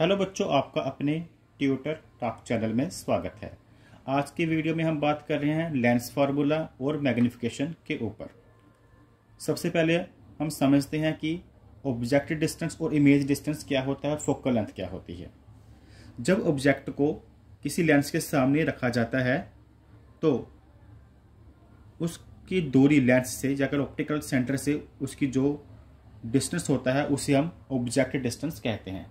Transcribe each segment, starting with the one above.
Hello बच्चों आपका अपने ट्यूटर टॉक चैनल में स्वागत है आज की वीडियो में हम बात कर रहे हैं लेंस फार्मूला और मैग्निफिकेशन के ऊपर सबसे पहले हम समझते हैं कि ऑब्जेक्ट डिस्टेंस और इमेज डिस्टेंस क्या होता है फोकल लेंथ क्या होती है जब ऑब्जेक्ट को किसी लेंस के सामने रखा जाता है तो उसकी दूरी लेंस से या अगर ऑप्टिकल सेंटर से उसकी जो डिस्टेंस होता है उसे हम ऑब्जेक्ट डिस्टेंस कहते हैं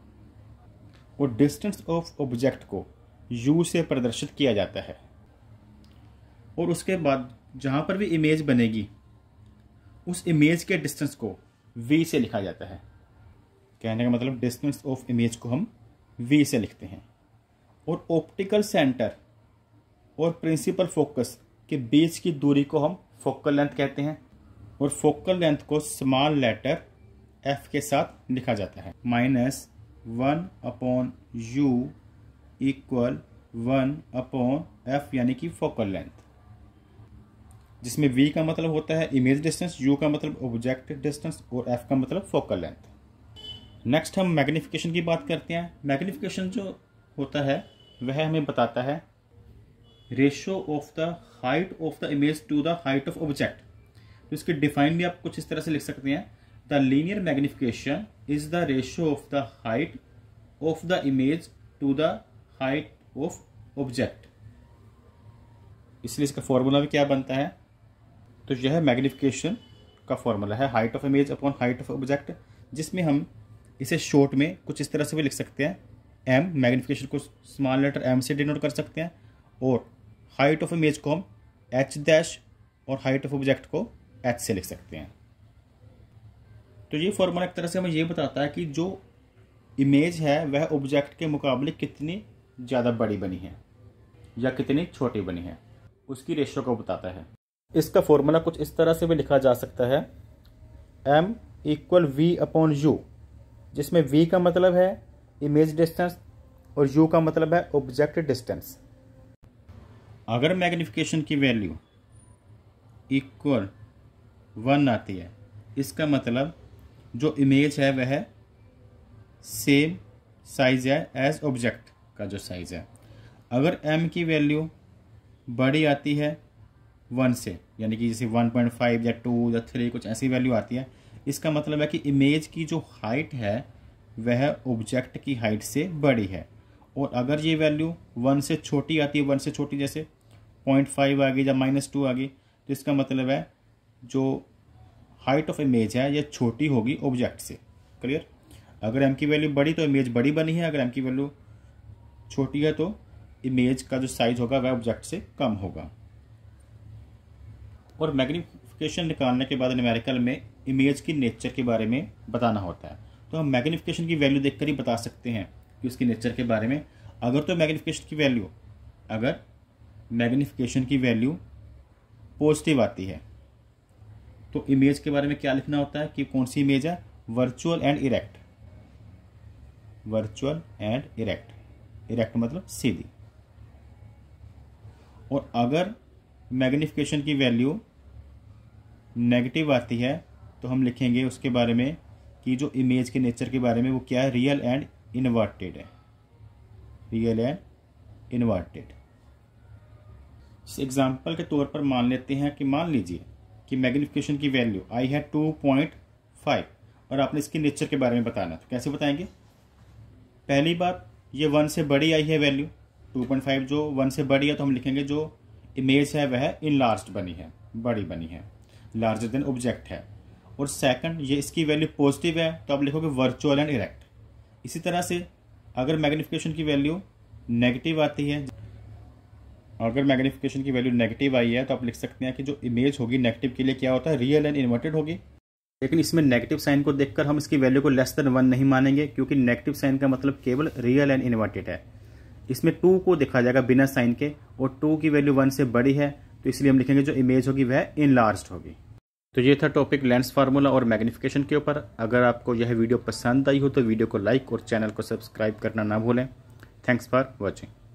और डिस्टेंस ऑफ ऑब्जेक्ट को यू से प्रदर्शित किया जाता है और उसके बाद जहाँ पर भी इमेज बनेगी उस इमेज के डिस्टेंस को वी से लिखा जाता है कहने का मतलब डिस्टेंस ऑफ इमेज को हम वी से लिखते हैं और ऑप्टिकल सेंटर और प्रिंसिपल फोकस के बीच की दूरी को हम फोकल लेंथ कहते हैं और फोकल लेंथ को स्मॉल लेटर एफ के साथ लिखा जाता है minus one upon U equal one upon F यानी कि फोकल लेंथ जिसमें वी का मतलब होता है इमेज डिस्टेंस यू का मतलब ऑब्जेक्ट डिस्टेंस और एफ का मतलब फोकल लेंथ नेक्स्ट हम मैग्नीफिकेशन की बात करते हैं मैग्नीफिकेशन जो होता है वह हमें बताता है ratio of the height of the image to the height of object तो इसके डिफाइन भी आप कुछ इस तरह से लिख सकते हैं The linear magnification is the ratio of the height of the image to the height of object. इसलिए इसका फॉर्मूला भी क्या बनता है तो यह है मैग्निफिकेशन का फॉर्मूला है height of image upon height of object जिसमें हम इसे शॉर्ट में कुछ इस तरह से भी लिख सकते हैं एम मैग्निफिकेशन को स्मॉल लेटर एम से डिनोट कर सकते हैं और हाइट ऑफ इमेज को हम एच डैश और हाइट ऑफ ऑब्जेक्ट को एच से लिख सकते हैं तो ये फॉर्मूला एक तरह से हमें ये बताता है कि जो इमेज है वह ऑब्जेक्ट के मुकाबले कितनी ज़्यादा बड़ी बनी है या कितनी छोटी बनी है उसकी रेशियो को बताता है इसका फॉर्मूला कुछ इस तरह से भी लिखा जा सकता है M equal V upon U जिसमें वी का मतलब है इमेज डिस्टेंस और यू का मतलब है ऑब्जेक्ट डिस्टेंस अगर मैग्निफिकेशन की वैल्यू इक्वल वन आती है इसका मतलब जो इमेज है वह सेम साइज है एज ऑब्जेक्ट का जो साइज है अगर एम की वैल्यू बड़ी आती है वन से यानी कि जैसे वन पॉइंट फाइव या टू या थ्री कुछ ऐसी वैल्यू आती है इसका मतलब है कि इमेज की जो हाइट है वह ऑब्जेक्ट की हाइट से बड़ी है और अगर ये वैल्यू वन से छोटी आती है वन से छोटी जैसे पॉइंट फाइव आ गई या माइनस टू आ गई तो इसका मतलब है जो हाइट ऑफ इमेज है यह छोटी होगी ऑब्जेक्ट से क्लियर अगर एम की वैल्यू बड़ी तो इमेज बड़ी बनी है अगर एम की वैल्यू छोटी है तो इमेज का जो साइज होगा वह ऑब्जेक्ट से कम होगा और मैग्निफिकेशन निकालने के बाद न्यूमेरिकल में इमेज की नेचर के बारे में बताना होता है तो हम मैग्निफिकेशन की वैल्यू देखकर ही बता सकते हैं कि उसकी नेचर के बारे में अगर तो मैग्निफिकेशन की वैल्यू अगर मैग्निफिकेशन की वैल्यू पॉजिटिव आती है तो इमेज के बारे में क्या लिखना होता है कि कौन सी इमेज है virtual and erect virtual and erect erect मतलब सीधी और अगर मैग्निफिकेशन की वैल्यू नेगेटिव आती है तो हम लिखेंगे उसके बारे में कि जो इमेज के नेचर के बारे में वो क्या है रियल एंड इन्वर्टेड है रियल एंड इन्वर्टेड इस एग्जाम्पल के तौर पर मान लेते हैं कि मान लीजिए कि मैग्निफिकेशन की वैल्यू आई है टू पॉइंट फाइव और आपने इसके नेचर के बारे में बताना तो कैसे बताएंगे पहली बात ये वन से बड़ी आई है वैल्यू टू पॉइंट फाइव जो वन से बड़ी है तो हम लिखेंगे जो इमेज है वह इन लार्ज बनी है बड़ी बनी है लार्जर देन ऑब्जेक्ट है और सेकंड ये इसकी वैल्यू पॉजिटिव है तो आप लिखोगे वर्चुअल एंड इरेक्ट इसी तरह से अगर मैग्निफिकेशन की वैल्यू नेगेटिव आती है अगर मैग्नीफिकेशन की वैल्यू नेगेटिव आई है तो आप लिख सकते हैं कि जो इमेज होगी नेगेटिव के लिए क्या होता है रियल एंड इन्वर्टेड होगी लेकिन इसमें नेगेटिव साइन को देखकर हम इसकी वैल्यू को लेस देन वन नहीं मानेंगे क्योंकि नेगेटिव साइन का मतलब केवल रियल एंड इन्वर्टेड है इसमें टू को देखा जाएगा बिना साइन के और टू की वैल्यू वन से बड़ी है तो इसलिए हम लिखेंगे जो इमेज होगी वह इनलार्ज होगी तो ये था टॉपिक लेंस फार्मूला और मैग्निफिकेशन के ऊपर अगर आपको यह वीडियो पसंद आई हो तो वीडियो को लाइक और चैनल को सब्सक्राइब करना ना भूलें थैंक्स फॉर वॉचिंग